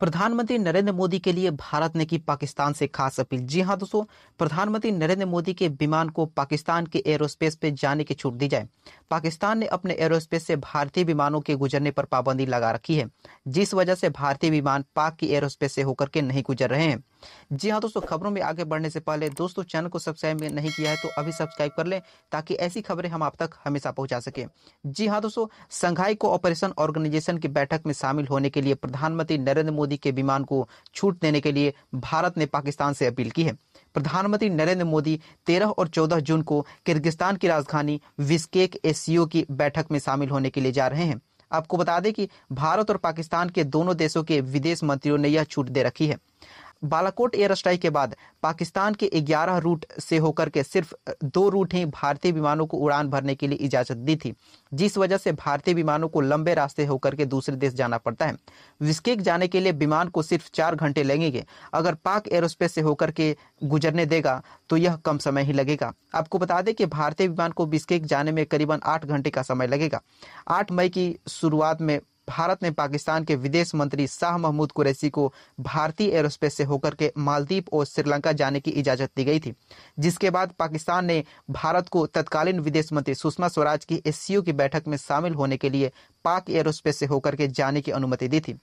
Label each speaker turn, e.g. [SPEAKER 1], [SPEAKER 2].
[SPEAKER 1] प्रधानमंत्री नरेंद्र मोदी के लिए भारत ने की पाकिस्तान से खास अपील जी हाँ दोस्तों प्रधानमंत्री नरेंद्र मोदी के विमान को पाकिस्तान के एरोस्पेस पे जाने की छूट दी जाए पाकिस्तान ने अपने एरोस्पेस से भारतीय विमानों के गुजरने पर पाबंदी लगा रखी है जिस वजह से भारतीय विमान पाक की एरोस्पेस से होकर के नहीं गुजर रहे हैं जी हाँ दोस्तों खबरों में आगे बढ़ने से पहले दोस्तों चैनल को सब्सक्राइब नहीं किया है तो अभी सब्सक्राइब कर लें ताकि ऐसी खबरें हम आप तक हमेशा पहुंचा सके जी हाँ दोस्तों संघाई ऑपरेशन ऑर्गेनाइजेशन की बैठक में शामिल होने के लिए प्रधानमंत्री नरेंद्र मोदी मोदी के विमान को छूट देने के लिए भारत ने पाकिस्तान से अपील की है प्रधानमंत्री नरेंद्र मोदी 13 और 14 जून को किर्गिस्तान की राजधानी विस्केक एससीओ की बैठक में शामिल होने के लिए जा रहे हैं आपको बता दें कि भारत और पाकिस्तान के दोनों देशों के विदेश मंत्रियों ने यह छूट दे रखी है बालाकोट एयर स्ट्राइक के बाद पाकिस्तान के 11 रूट से होकर के सिर्फ दो रूट ही भारतीय विमानों को उड़ान भरने के लिए इजाजत दी थी जिस वजह से भारतीय विमानों को लंबे रास्ते होकर के दूसरे देश जाना पड़ता है विस्केक जाने के लिए विमान को सिर्फ चार घंटे लगेंगे अगर पाक एयरोस्पेस से होकर के गुजरने देगा तो यह कम समय ही लगेगा आपको बता दें कि भारतीय विमान को बिस्केक जाने में करीबन आठ घंटे का समय लगेगा आठ मई की शुरुआत में भारत ने पाकिस्तान के विदेश मंत्री शाह महमूद कुरैशी को भारतीय एयरोस्पेस से होकर के मालदीप और श्रीलंका जाने की इजाजत दी गई थी जिसके बाद पाकिस्तान ने भारत को तत्कालीन विदेश मंत्री सुषमा स्वराज की एस की बैठक में शामिल होने के लिए पाक एयरोस्पेस से होकर के जाने की अनुमति दी थी